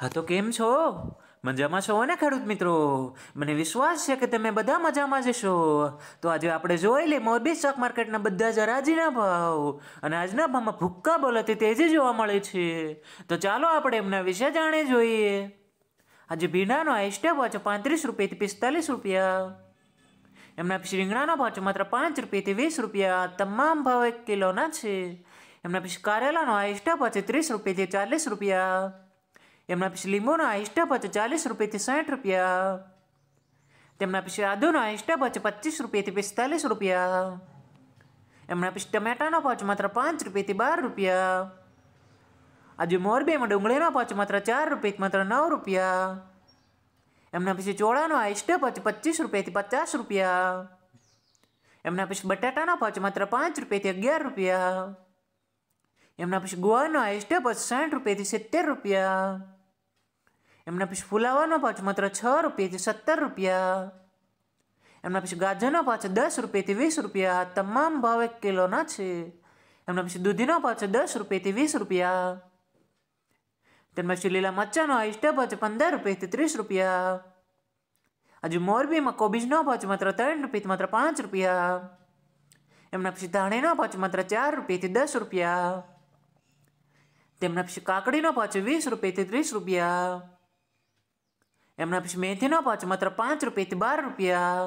હા તો કેમ છો મજામાં છો ને ખેડૂત મિત્રો મને વિશ્વાસ છે કે તમે બધા મજામાં જશો તો આજે આપણે જોઈ લઈએ મોરબી સ્ટોક માર્કેટના બધા જ હરાજીના ભાવ અને આજના ભાવમાં ભૂક્કા બોલતી તેજી જોવા મળે છે તો ચાલો આપણે એમના વિશે જાણી જોઈએ આજે ભીંડાનો હાઈસ્ટેપ ભાવ છે પાંત્રીસ રૂપિયાથી પિસ્તાલીસ રૂપિયા એમના પછી રીંગણાનો ભાવ છે માત્ર પાંચ રૂપિયાથી વીસ રૂપિયા તમામ ભાવ એક કિલોના છે એમના પછી કારેલાનો હાઈસ્ટેપ ભાવ છે ત્રીસ રૂપિયાથી ચાલીસ રૂપિયા એમના પછી લીમોનો આઈસ્ટેપ છે 40 રૂપિયા થી 60 રૂપિયા એમના પછી આદુનો આઈસ્ટેપ છે 25 રૂપિયા થી 45 રૂપિયા એમના પછી ટમેટાનો પાચ માત્ર 5 રૂપિયા થી 12 રૂપિયા અજુ મોરબેમડ ઉગલેનો પાચ માત્ર 4 રૂપિયા થી 9 રૂપિયા એમના પછી છોળાનો આઈસ્ટેપ છે 25 રૂપિયા થી 50 રૂપિયા એમના પછી બટાટાનો પાચ માત્ર 5 રૂપિયા થી 11 રૂપિયા એમના પછી ગુવાનો આઈસ્ટેપ છે 60 રૂપિયા થી 70 રૂપિયા એમના પછી ફુલાવાનો ભાવ માત્ર છ રૂપિયાથી સત્તર રૂપિયા એમના પછી ગાજરનો ભાવ દસ રૂપિયાથી વીસ રૂપિયા તમામ ભાવ એક કિલોના છે એમના પછી દૂધીનો ભાવ દસ રૂપિયાથી વીસ રૂપિયા તેમના પછી લીલા મરચાનો હાઈસ્ટ પાછો પંદર રૂપિયાથી ત્રીસ રૂપિયા હજુ મોરબીમાં કોબીજનો ભાવ માત્ર ત્રણ રૂપિયાથી માત્ર પાંચ રૂપિયા એમના પછી ધાણીનો ભાવ માત્ર ચાર રૂપિયાથી દસ રૂપિયા તેમના પછી કાકડીનો પાછો વીસ રૂપિયાથી ત્રીસ રૂપિયા એમના પછી મેથીનો ભાવ છે માત્ર પાંચ રૂપિયાથી બાર રૂપિયા